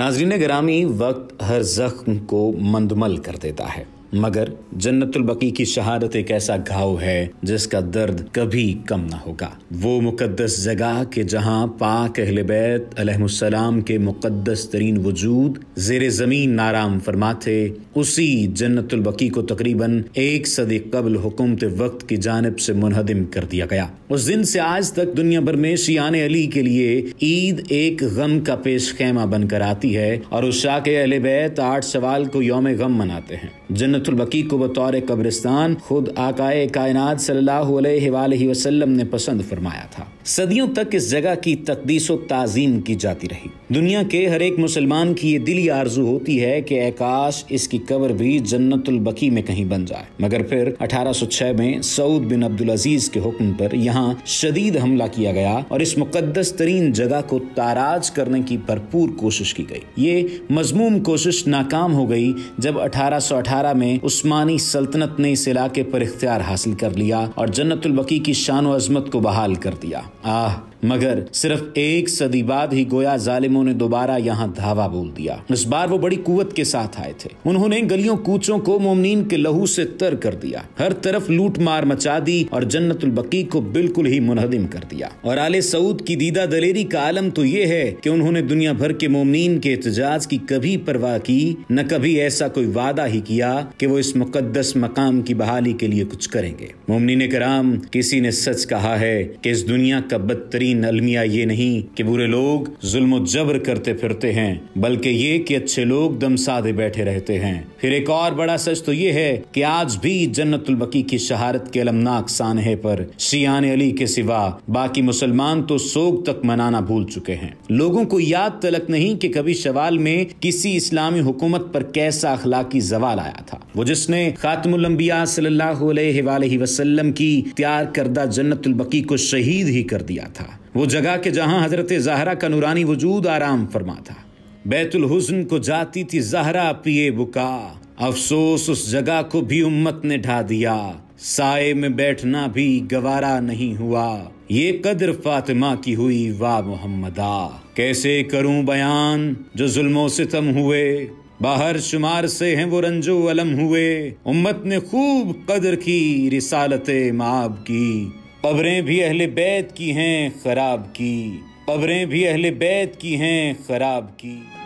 नाजरीन ग्रामी वक्त हर जख्म को मंदमल कर देता है मगर जन्नतुल बकी की शहादत एक ऐसा घाव है जिसका दर्द कभी कम ना होगा वो मुकद्दस जगह के जहाँ पाक अहले बैत अलहसलाम के मुकद्दस तरीन वजूद जेर ज़मीन नाराम फरमा थे उसी जन्नतुल बकी को तकरीबन एक सदी कबल हुकूमत वक्त की जानब से मुनहदम कर दिया गया उस दिन से आज तक दुनिया भर में शियान अली के लिए ईद एक गम का पेश खेमा बनकर आती है और उस शाह के अहले बैत आठ सवाल को योम गम मनाते हैं जन्नत जन्नतुलबकी को बतौर कब्रिस्तान खुद आकाए कायनात सल्लल्लाहु अलैहि वसल्लम ने पसंद फरमाया था सदियों तक इस जगह की तकदीस ताजीम की जाती रही दुनिया के हर एक मुसलमान की ये दिली आरजू होती है कि आकाश इसकी कब्र भी जन्नतुलबकी में कहीं बन जाए मगर फिर 1806 में सऊद बिन अब्दुल अजीज के हुक्म पर यहाँ शदीद हमला किया गया और इस मुकदस तरीन जगह को ताराज करने की भरपूर कोशिश की गई ये मजमूम कोशिश नाकाम हो गई जब अठारह में में उस्मानी सल्तनत ने इस इलाके पर इख्तियार हासिल कर लिया और जन्नतुल बकी की शान व अजमत को बहाल कर दिया आह मगर सिर्फ एक सदी बाद ही गोया जालिमों ने दोबारा यहाँ धावा बोल दिया इस बार वो बड़ी कुवत के साथ आए थे उन्होंने गलियों कूचों को मोमनीन के लहू से तर कर दिया हर तरफ लूट मार मचा दी और जन्नतुल बकी को बिल्कुल ही मुनहदिम कर दिया और आले सऊद की दीदा दलेरी का आलम तो ये है कि उन्होंने दुनिया भर के मोमनीन के एहतजाज की कभी परवाह की न कभी ऐसा कोई वादा ही किया कि वो इस मुकद्दस मकाम की बहाली के लिए कुछ करेंगे ने कराम किसी ने सच कहा है कि इस दुनिया का बदतरीन अलमिया ये नहीं कि बुरे लोग जुल्म जबर करते फिरते हैं बल्कि ये कि अच्छे लोग दम साधे बैठे रहते हैं फिर एक और बड़ा सच तो ये है कि आज भी जन्नतुलबकी की शहारत के अलमनाक सानहे पर शियान अली के सिवा बाकी मुसलमान तो सोग तक मनाना भूल चुके हैं लोगों को याद तलक नहीं कि कभी शवाल में किसी इस्लामी हुकूमत पर कैसा अखलाकी जवाल आया था वो जिसने खातमुलम्बिया वसल्लम की त्यार करदा जन्नतुलबकी को शहीद ही कर दिया था वो जगह के जहाँ हजरत जहरा का नूरानी वजूद आराम फरमा था बैतुल हुस्न को जाती थी जहरा पिए बुका अफसोस उस जगह को भी उम्मत ने ढा दिया साय में बैठना भी गवारा नहीं हुआ ये कदर फातिमा की हुई वाह मोहम्मदा कैसे करूं बयान जो जुल्मों सितम हुए बाहर शुमार से हैं वो रंजो अलम हुए उम्मत ने खूब कदर की रिसालत माब की कब्रें भी अहले बैत की हैं खराब की कब्रें भी अहले बैत की हैं खराब की